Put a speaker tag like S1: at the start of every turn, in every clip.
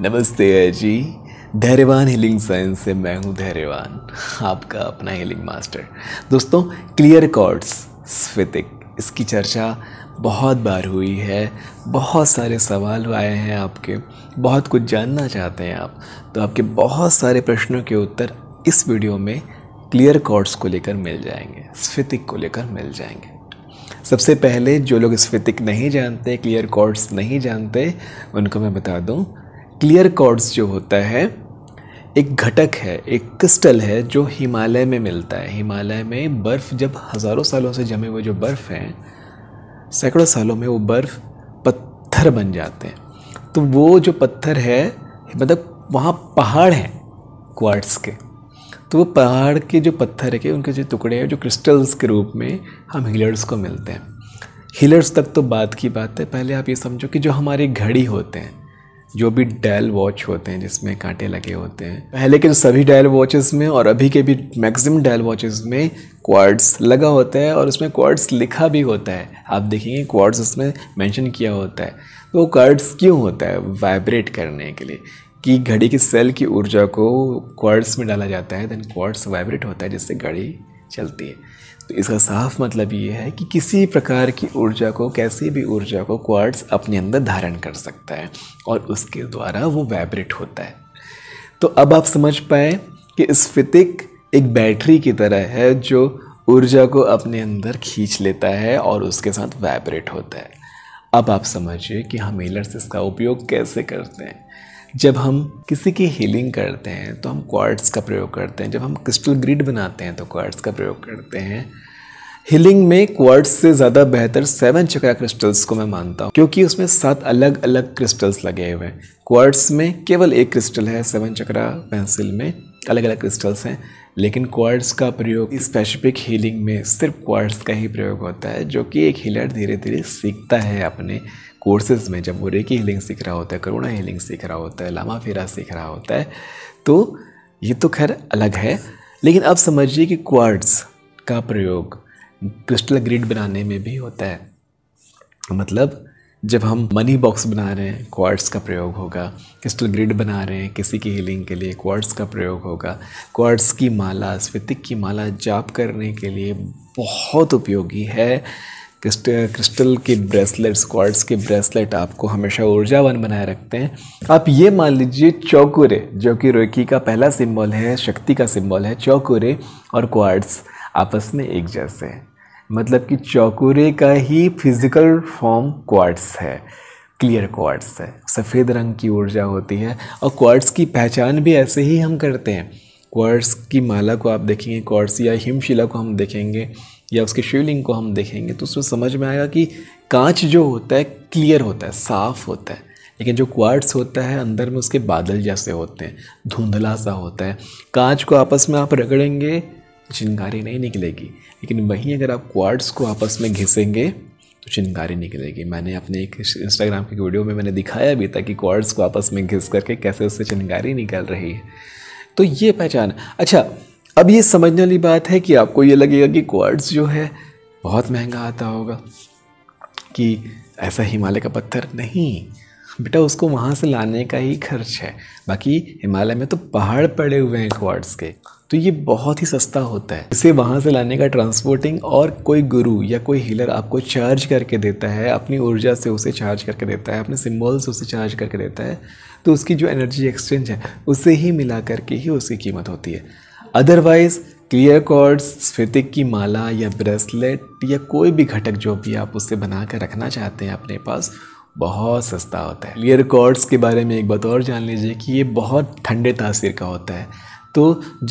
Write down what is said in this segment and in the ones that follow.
S1: नमस्ते जी धैर्यवान healing science से मैं हूं धैर्यवान आपका अपना हीलिंग मास्टर दोस्तों क्लियर कॉर्ड्स स्फितिक इसकी चर्चा बहुत बार हुई है बहुत सारे सवाल आए हैं आपके बहुत कुछ जानना चाहते हैं आप तो आपके बहुत सारे प्रश्नों के उत्तर इस वीडियो में क्लियर कॉर्ड्स को लेकर मिल जाएंगे स्फितिक को लेकर मिल जाएंगे सबसे पहले जो लोग स्फितिक नहीं जानते क्लियर कॉर्ड्स नहीं जानते उनको मैं बता दूं क्लियर कॉर्ड्स जो होता है एक घटक है एक क्रिस्टल है जो हिमालय में मिलता है हिमालय में बर्फ़ जब हज़ारों सालों से जमे हुए जो बर्फ़ हैं सैकड़ों सालों में वो बर्फ़ पत्थर बन जाते हैं तो वो जो पत्थर है मतलब वहाँ पहाड़ हैं क्वार्ट्स के तो वो पहाड़ के जो पत्थर के उनके जो टुकड़े हैं जो क्रिस्टल्स के रूप में हम हिलर्स को मिलते हैं हिलर्स तक तो बात की बात है पहले आप ये समझो कि जो हमारी घड़ी होते हैं जो भी डायल वॉच होते हैं जिसमें कांटे लगे होते हैं पहले के सभी डायल वॉचेस में और अभी के भी मैक्सिमम डायल वॉचेस में क्वार्ड्स लगा होता है और उसमें क्वार्ड्स लिखा भी होता है आप देखेंगे क्वार्ड्स उसमें मेंशन किया होता है तो वो क्वार्ड्स क्यों होता है वाइब्रेट करने के लिए कि घड़ी की सेल की ऊर्जा को क्वार्ड्स में डाला जाता है देन क्वार्ड्स वाइब्रेट होता है जिससे घड़ी चलती है तो इसका साफ मतलब ये है कि किसी प्रकार की ऊर्जा को कैसी भी ऊर्जा को क्वार्ट्स अपने अंदर धारण कर सकता है और उसके द्वारा वो वाइब्रेट होता है तो अब आप समझ पाए कि स्फितिक एक बैटरी की तरह है जो ऊर्जा को अपने अंदर खींच लेता है और उसके साथ वाइब्रेट होता है अब आप समझिए कि हम हीलर्स इसका उपयोग कैसे करते हैं जब हम किसी की हीलिंग करते हैं तो हम क्वार्ट्स का प्रयोग करते हैं जब हम क्रिस्टल ग्रिड बनाते हैं तो क्वार्ट्स का प्रयोग करते हैं हीलिंग में क्वार्ट्स से ज़्यादा बेहतर सेवन चक्रा क्रिस्टल्स को मैं मानता हूँ क्योंकि उसमें सात अलग अलग क्रिस्टल्स लगे हुए हैं क्वार्ट्स में केवल एक क्रिस्टल है सेवन चक्रा पेंसिल में अलग अलग क्रिस्टल्स हैं लेकिन क्वार्ट्स का प्रयोग स्पेसिफिक हीलिंग में सिर्फ क्वार्ट्स का ही प्रयोग होता है जो कि एक हीलर धीरे धीरे सीखता है अपने कोर्सेज में जब वो रेकी हीलिंग सीख रहा होता है करुणा हीलिंग सीख रहा होता है लामा फेरा सीख रहा होता है तो ये तो खैर अलग है लेकिन अब समझिए कि क्वार्ट्स का प्रयोग क्रिस्टल ग्रिड बनाने में भी होता है मतलब जब हम मनी बॉक्स बना रहे हैं क्वार्ट्स का प्रयोग होगा क्रिस्टल ग्रिड बना रहे हैं किसी की हीलिंग के लिए क्वार्ट्स का प्रयोग होगा क्वार्ट्स की माला स्वितिक की माला जाप करने के लिए बहुत उपयोगी है क्रिस्ट क्रिस्टल के ब्रेसलेट्स क्वार्ट्स के ब्रेसलेट आपको हमेशा ऊर्जावान बनाए रखते हैं आप ये मान लीजिए चौकुरे जो कि रोकी का पहला सिंबल है शक्ति का सिंबल है चौकुरे और क्वार्ट्स आपस में एक जैसे हैं मतलब कि चौकुरे का ही फिजिकल फॉर्म क्वार्ट्स है क्लियर क्वार्ट्स है सफ़ेद रंग की ऊर्जा होती है और क्वार्ट्स की पहचान भी ऐसे ही हम करते हैं क्वार्ट्स की माला को आप देखेंगे क्वार्ट्स या हिमशिला को हम देखेंगे या उसके शिवलिंग को हम देखेंगे तो उसमें समझ में आएगा कि कांच जो होता है क्लियर होता है साफ़ होता है लेकिन जो क्वार्ट्स होता है अंदर में उसके बादल जैसे होते हैं धुंधला सा होता है कांच को आपस में आप रगड़ेंगे चिंगारी नहीं निकलेगी लेकिन वहीं अगर आप क्वार्ट्स को आपस में घिसेंगे तो चिंगारी निकलेगी मैंने अपने एक इंस्टाग्राम की वीडियो में मैंने दिखाया भी था कि क्वार्ट्स को आपस में घिस करके कैसे उससे चिंगारी निकल रही है तो ये पहचान अच्छा अब ये समझने वाली बात है कि आपको ये लगेगा कि क्वार्ट्स जो है बहुत महंगा आता होगा कि ऐसा हिमालय का पत्थर नहीं बेटा उसको वहाँ से लाने का ही खर्च है बाकी हिमालय में तो पहाड़ पड़े हुए हैं क्वार्ट्स के तो ये बहुत ही सस्ता होता है इसे वहाँ से लाने का ट्रांसपोर्टिंग और कोई गुरु या कोई हीलर आपको चार्ज करके देता है अपनी ऊर्जा से उसे चार्ज करके देता है अपने सिम्बॉल से उसे चार्ज करके देता है तो उसकी जो एनर्जी एक्सचेंज है उसे ही मिला करके ही उसकी कीमत होती है अदरवाइज़ क्लियर कॉर्ड्स स्फितिक की माला या ब्रेसलेट या कोई भी घटक जो भी आप उससे बना कर रखना चाहते हैं अपने पास बहुत सस्ता होता है लियर कॉर्ड्स के बारे में एक बात और जान लीजिए कि ये बहुत ठंडे तासीर का होता है तो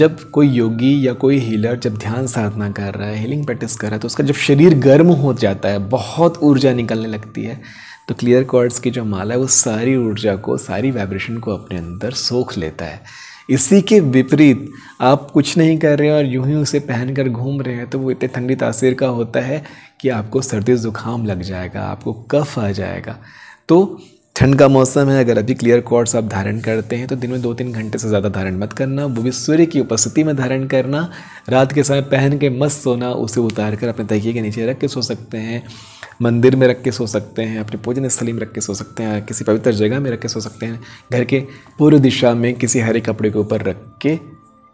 S1: जब कोई योगी या कोई हीलर जब ध्यान साधना कर रहा है हीलिंग प्रैक्टिस कर रहा है तो उसका जब शरीर गर्म हो जाता है बहुत ऊर्जा निकलने लगती है तो क्लियर कॉर्ड्स की जो माला है वो सारी ऊर्जा को सारी वाइब्रेशन को अपने अंदर सोख लेता है इसी के विपरीत आप कुछ नहीं कर रहे हैं और यूं ही उसे पहन कर घूम रहे हैं तो वो इतने ठंडी तासीर का होता है कि आपको सर्दी ज़ुकाम लग जाएगा आपको कफ आ जाएगा तो ठंड का मौसम है अगर अभी क्लियर क्वार्ट्स आप धारण करते हैं तो दिन में दो तीन घंटे से ज़्यादा धारण मत करना वो भी सूर्य की उपस्थिति में धारण करना रात के समय पहन के मस्त सोना उसे उतार कर अपने तहिए के नीचे रख के सो सकते हैं मंदिर में रख के सो सकते हैं अपने पूजन स्थली में रख के सो सकते हैं किसी पवित्र जगह में रख के सो सकते हैं घर के पूर्व दिशा में किसी हरे कपड़े के ऊपर रख के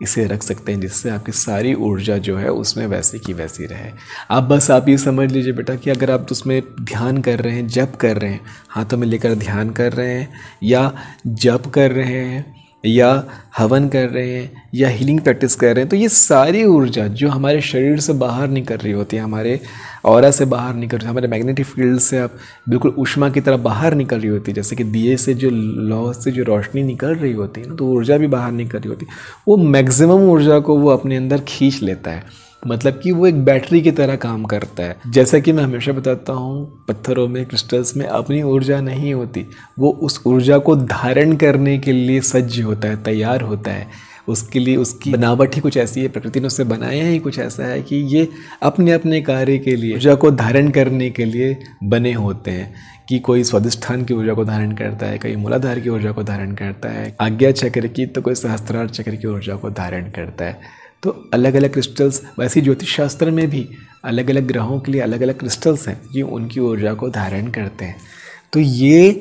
S1: इसे रख सकते हैं जिससे आपकी सारी ऊर्जा जो है उसमें वैसी की वैसी रहे आप बस आप ये समझ लीजिए बेटा कि अगर आप उसमें ध्यान कर रहे हैं जप कर रहे हैं हाथों में लेकर ध्यान कर रहे हैं या जप कर रहे हैं या हवन कर रहे हैं या हीलिंग प्रैक्टिस कर रहे हैं तो ये सारी ऊर्जा जो हमारे शरीर से बाहर निकल रही होती है हमारे और से बाहर निकल रही हमारे मैग्नेटिक फील्ड से आप बिल्कुल उष्मा की तरह बाहर निकल रही होती है जैसे कि दिए से जो लौ से जो रोशनी निकल रही होती है ना तो ऊर्जा भी बाहर निकल रही होती है वो मैक्सिमम ऊर्जा को वो अपने अंदर खींच लेता है मतलब कि वो एक बैटरी की तरह काम करता है जैसा कि मैं हमेशा बताता हूँ पत्थरों में क्रिस्टल्स में अपनी ऊर्जा नहीं होती वो उस ऊर्जा को धारण करने के लिए सज्ज होता है तैयार होता है उसके लिए उसकी बनावट ही कुछ ऐसी है प्रकृति ने उससे बनाया ही कुछ ऐसा है कि ये अपने अपने कार्य के लिए ऊर्जा को धारण करने के लिए बने होते हैं कि कोई स्वादिष्ठान की ऊर्जा को धारण करता है कोई मूलाधार की ऊर्जा को धारण करता है आज्ञा चक्र की तो कोई सहस्त्रार चक्र की ऊर्जा को धारण करता है तो अलग अलग क्रिस्टल्स वैसे ज्योतिष शास्त्र में भी अलग अलग ग्रहों के लिए अलग अलग क्रिस्टल्स हैं जो उनकी ऊर्जा को धारण करते हैं तो ये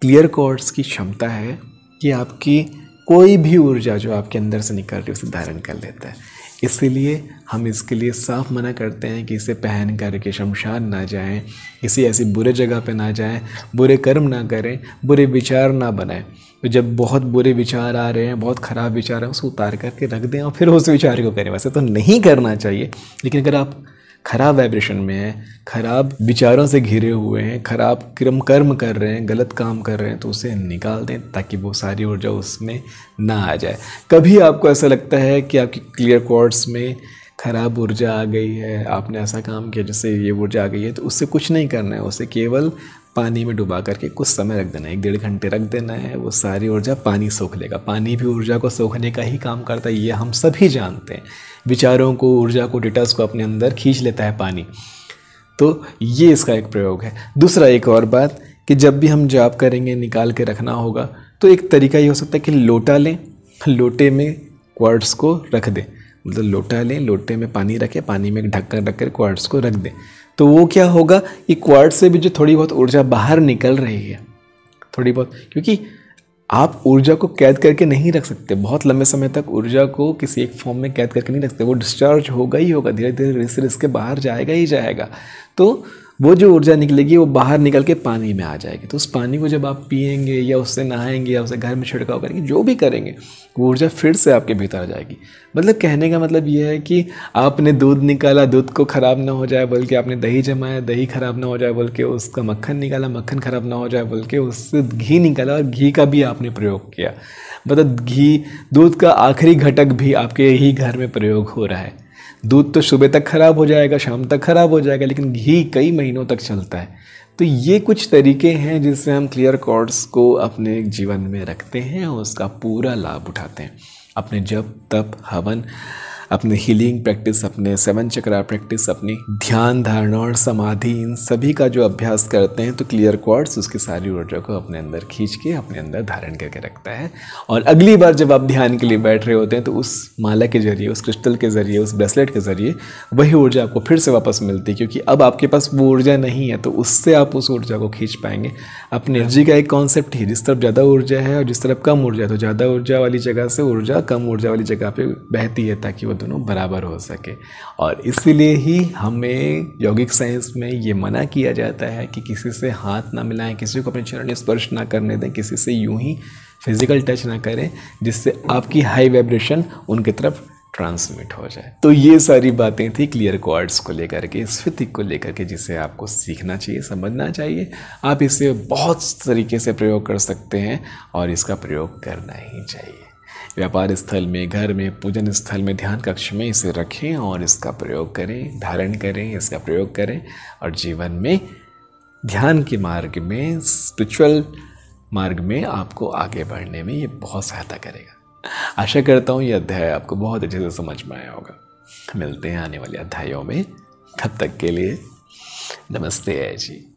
S1: क्लियर कॉर्ड्स की क्षमता है कि आपकी कोई भी ऊर्जा जो आपके अंदर से निकल रही है उसे धारण कर लेता है इसलिए हम इसके लिए साफ मना करते हैं कि इसे पहन करके शमशान ना जाएं, किसी ऐसी बुरे जगह पे ना जाएं बुरे कर्म ना करें बुरे विचार ना बनाएं जब बहुत बुरे विचार आ रहे हैं बहुत ख़राब विचार हैं उसको उतार करके रख दें और फिर उस विचार को करें वैसे तो नहीं करना चाहिए लेकिन अगर आप ख़राब वाइब्रेशन में हैं ख़राब विचारों से घिरे हुए हैं ख़राब क्रम कर्म कर रहे हैं गलत काम कर रहे हैं तो उसे निकाल दें ताकि वो सारी ऊर्जा उसमें ना आ जाए कभी आपको ऐसा लगता है कि आपकी क्लियर कॉर्ड्स में खराब ऊर्जा आ गई है आपने ऐसा काम किया जैसे ये ऊर्जा आ गई है तो उससे कुछ नहीं करना है उसे केवल पानी में डुबा करके कुछ समय रख देना है एक डेढ़ घंटे रख देना है वो सारी ऊर्जा पानी सोख लेगा पानी भी ऊर्जा को सोखने का ही काम करता है ये हम सभी जानते हैं विचारों को ऊर्जा को डिटर्स को अपने अंदर खींच लेता है पानी तो ये इसका एक प्रयोग है दूसरा एक और बात कि जब भी हम जाप करेंगे निकाल के रखना होगा तो एक तरीका ये हो सकता है कि लोटा लें लोटे में क्वार्ट्स को रख दें मतलब लोटा लें लोटे में पानी रखें पानी में ढककर ढककर क्वार्ट्स को रख दें तो वो क्या होगा कि क्वार्ट से भी जो थोड़ी बहुत ऊर्जा बाहर निकल रही है थोड़ी बहुत क्योंकि आप ऊर्जा को कैद करके नहीं रख सकते बहुत लंबे समय तक ऊर्जा को किसी एक फॉर्म में कैद करके नहीं रख सकते वो डिस्चार्ज होगा ही होगा धीरे धीरे रिस रिस के बाहर जाएगा ही जाएगा तो वो जो ऊर्जा निकलेगी वो बाहर निकल के पानी में आ जाएगी तो उस पानी को जब आप पियेंगे या उससे नहाएंगे या उसे घर में छिड़काव करेंगे जो भी करेंगे वो ऊर्जा फिर से आपके भीतर आ जाएगी मतलब कहने का मतलब ये है कि आपने दूध निकाला दूध को ख़राब ना हो जाए बल्कि आपने दही जमाया दही ख़राब ना हो जाए बल्कि उसका मक्खन निकाला मक्खन ख़राब ना हो जाए बल्कि उससे घी निकाला और घी का भी आपने प्रयोग किया मतलब घी दूध का आखिरी घटक भी आपके ही घर में प्रयोग हो रहा है दूध तो सुबह तक ख़राब हो जाएगा शाम तक ख़राब हो जाएगा लेकिन घी कई महीनों तक चलता है तो ये कुछ तरीके हैं जिससे हम क्लियर कॉर्ड्स को अपने जीवन में रखते हैं और उसका पूरा लाभ उठाते हैं अपने जप तप हवन अपने हीलिंग प्रैक्टिस अपने सेवन चक्रा प्रैक्टिस अपनी ध्यान धारणा और समाधि इन सभी का जो अभ्यास करते हैं तो क्लियर क्वार्ट्स उसकी सारी ऊर्जा को अपने अंदर खींच के अपने अंदर धारण करके रखता है और अगली बार जब आप ध्यान के लिए बैठ रहे होते हैं तो उस माला के जरिए उस क्रिस्टल के जरिए उस ब्रेसलेट के जरिए वही ऊर्जा आपको फिर से वापस मिलती है क्योंकि अब आपके पास वो ऊर्जा नहीं है तो उससे आप उस ऊर्जा को खींच पाएंगे अपनी एनर्जी का एक कॉन्सेप्ट ही जिस तरफ ज़्यादा ऊर्जा है और जिस तरफ कम ऊर्जा है तो ज़्यादा ऊर्जा वाली जगह से ऊर्जा कम ऊर्जा वाली जगह पर बहती है ताकि वो दोनों बराबर हो सके और इसीलिए ही हमें यौगिक साइंस में ये मना किया जाता है कि किसी से हाथ ना मिलाएं किसी को अपने चरण स्पर्श ना करने दें किसी से यूं ही फिज़िकल टच ना करें जिससे आपकी हाई वाइब्रेशन उनकी तरफ ट्रांसमिट हो जाए तो ये सारी बातें थी क्लियर कॉर्ड्स को लेकर के स्फिति को लेकर के जिसे आपको सीखना चाहिए समझना चाहिए आप इसे बहुत तरीके से प्रयोग कर सकते हैं और इसका प्रयोग करना ही चाहिए व्यापार स्थल में घर में पूजन स्थल में ध्यान कक्ष में इसे रखें और इसका प्रयोग करें धारण करें इसका प्रयोग करें और जीवन में ध्यान के मार्ग में स्पिरिचुअल मार्ग में आपको आगे बढ़ने में ये बहुत सहायता करेगा आशा करता हूँ ये अध्याय आपको बहुत अच्छे से समझ में आया होगा मिलते हैं आने वाले अध्यायों में तब तक के लिए नमस्ते जी